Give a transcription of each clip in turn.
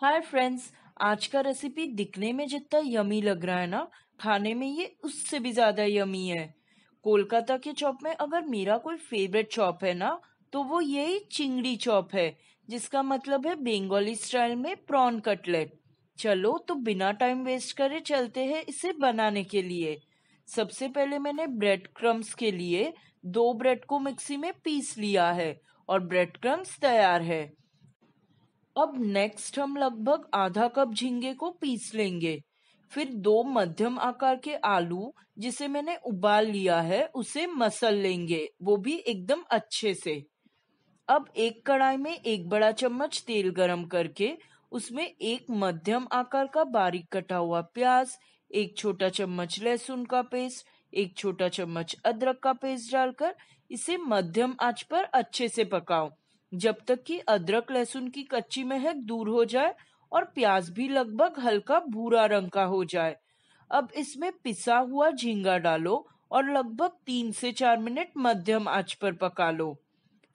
hi friends आज का recipe दिखने में जितना यमी लग रहा है ना खाने में ये उससे भी ज़्यादा यमी है कोलकाता के चॉप में अगर मेरा कोई फेवरेट चॉप है ना तो वो यही चिंगड़ी चॉप है जिसका मतलब है बेंगोली स्टाइल में प्रॉन कटलेट चलो तो बिना टाइम वेस्ट करे चलते हैं इसे बनाने के लिए सबसे पहले मैंने ब्रेड क्रम्स के लिए दो ब्रेड को मिक्सी में पीस लिया है और ब्रेड क्रम्स तैयार है अब नेक्स्ट हम लगभग आधा कप झींगे को पीस लेंगे फिर दो मध्यम आकार के आलू जिसे मैंने उबाल लिया है उसे मसल लेंगे वो भी एकदम अच्छे से अब एक कढ़ाई में एक बड़ा चम्मच तेल गरम करके उसमें एक मध्यम आकार का बारीक कटा हुआ प्याज एक छोटा चम्मच लहसुन का पेस्ट एक छोटा चम्मच अदरक का पेस्ट डालकर इसे मध्यम आंच पर अच्छे से पकाओ जब तक कि अदरक लहसुन की कच्ची महक दूर हो जाए और प्याज भी लगभग हल्का भूरा रंग का हो जाए अब इसमें पिसा हुआ झींगा डालो और लगभग तीन से चार मिनट मध्यम आंच पर पका लो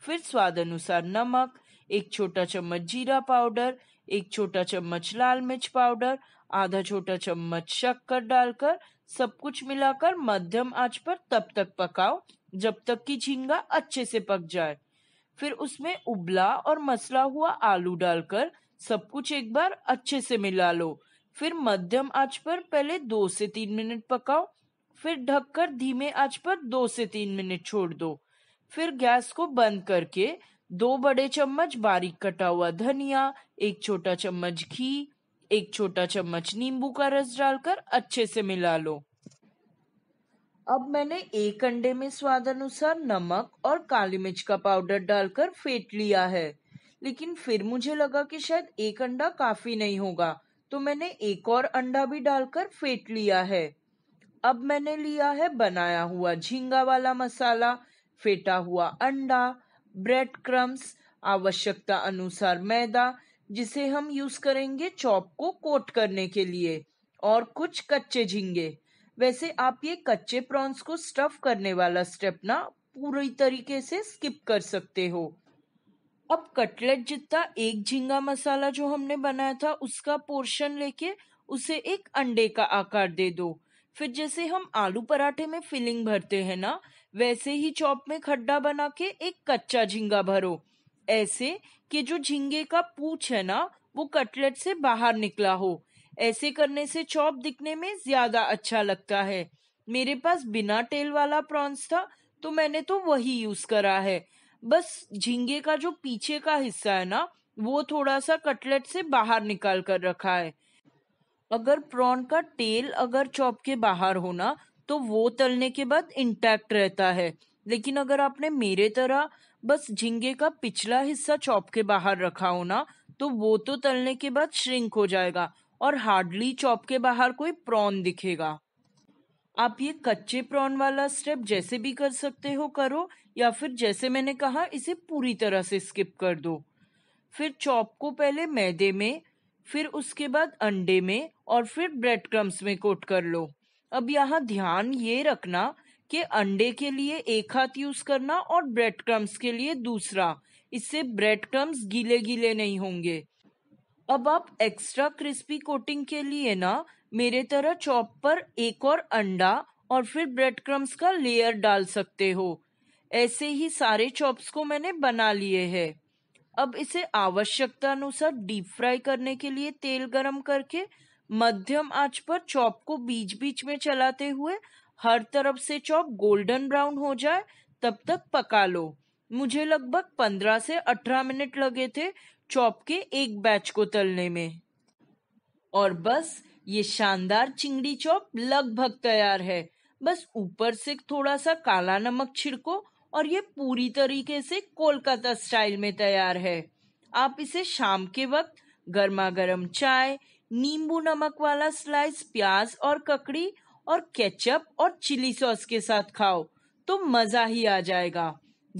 फिर स्वाद अनुसार नमक एक छोटा चम्मच जीरा पाउडर एक छोटा चम्मच लाल मिर्च पाउडर आधा छोटा चम्मच शक्कर डालकर सब कुछ मिलाकर मध्यम आंच पर तब तक पकाओ जब तक कि झींगा अच्छे से पक जाए फिर उसमें उबला और मसला हुआ आलू डालकर सब कुछ एक बार अच्छे से मिला लो फिर मध्यम आंच पर पहले दो से तीन मिनट पकाओ फिर ढककर धीमे आंच पर दो से तीन मिनट छोड़ दो फिर गैस को बंद करके दो बड़े चम्मच बारीक कटा हुआ धनिया एक छोटा चम्मच घी एक छोटा चम्मच नींबू का रस डालकर अच्छे से मिला लो अब मैंने एक अंडे में स्वाद अनुसार नमक और काली मिर्च का पाउडर डालकर फेंट लिया है लेकिन फिर मुझे लगा कि शायद एक अंडा काफी नहीं होगा तो मैंने एक और अंडा भी डालकर फेंट लिया है अब मैंने लिया है बनाया हुआ झींगा वाला मसाला फेटा हुआ अंडा ब्रेड क्रम्स आवश्यकता अनुसार मैदा जिसे हम यूज करेंगे चॉप को कोट करने के लिए और कुछ कच्चे झींगे वैसे आप ये कच्चे प्रॉन्स को स्टफ करने वाला स्टेप ना पूरी तरीके से स्किप कर सकते हो अब कटलेट जितना एक झींगा मसाला जो हमने बनाया था उसका पोर्शन लेके उसे एक अंडे का आकार दे दो फिर जैसे हम आलू पराठे में फिलिंग भरते हैं ना वैसे ही चॉप में खड्डा बना के एक कच्चा झींगा भरो ऐसे कि जो झींगे का पूछ है ना वो कटलेट से बाहर निकला हो ऐसे करने से चॉप दिखने में ज्यादा अच्छा लगता है मेरे पास बिना टेल वाला प्रॉन्स था तो मैंने तो वही यूज करा है बस झींगे का जो पीछे का हिस्सा है ना वो थोड़ा सा कटलेट से बाहर निकाल कर रखा है अगर प्रॉन का टेल अगर चॉप के बाहर होना तो वो तलने के बाद इंटैक्ट रहता है लेकिन अगर आपने मेरे तरह बस झींगे का पिछला हिस्सा चॉप के बाहर रखा होना तो वो तो तलने के बाद श्रिंक हो जाएगा और हार्डली चॉप के बाहर कोई प्रॉन दिखेगा आप ये कच्चे प्रॉन वाला स्टेप जैसे भी कर सकते हो करो या फिर जैसे मैंने कहा इसे पूरी तरह से स्किप कर दो फिर चॉप को पहले मैदे में फिर उसके बाद अंडे में और फिर ब्रेड क्रम्स में कोट कर लो अब यहाँ ध्यान ये रखना कि अंडे के लिए एक हाथ यूज करना और ब्रेड क्रम्स के लिए दूसरा इससे ब्रेड क्रम्स गीले गीले नहीं होंगे अब आप एक्स्ट्रा क्रिस्पी कोटिंग के लिए ना मेरे तरह चॉप पर एक और अंडा और फिर ब्रेड क्रम्स का लेयर डाल सकते हो ऐसे ही सारे चॉप्स को मैंने बना लिए हैं अब इसे आवश्यकता अनुसार डीप फ्राई करने के लिए तेल गरम करके मध्यम आंच पर चॉप को बीच बीच में चलाते हुए हर तरफ से चॉप गोल्डन ब्राउन हो जाए तब तक पका लो मुझे लगभग पंद्रह से अठारह मिनट लगे थे चॉप के एक बैच को तलने में और बस ये शानदार चिंगड़ी चॉप लगभग तैयार है बस ऊपर से थोड़ा सा काला नमक छिड़को और ये पूरी तरीके से कोलकाता स्टाइल में तैयार है आप इसे शाम के वक्त गर्मा गर्म चाय नींबू नमक वाला स्लाइस प्याज और ककड़ी और केचप और चिली सॉस के साथ खाओ तो मजा ही आ जाएगा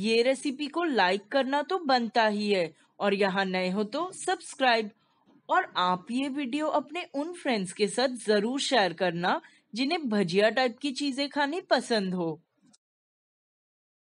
ये रेसिपी को लाइक करना तो बनता ही है और यहाँ नए हो तो सब्सक्राइब और आप ये वीडियो अपने उन फ्रेंड्स के साथ जरूर शेयर करना जिन्हें भजिया टाइप की चीजें खानी पसंद हो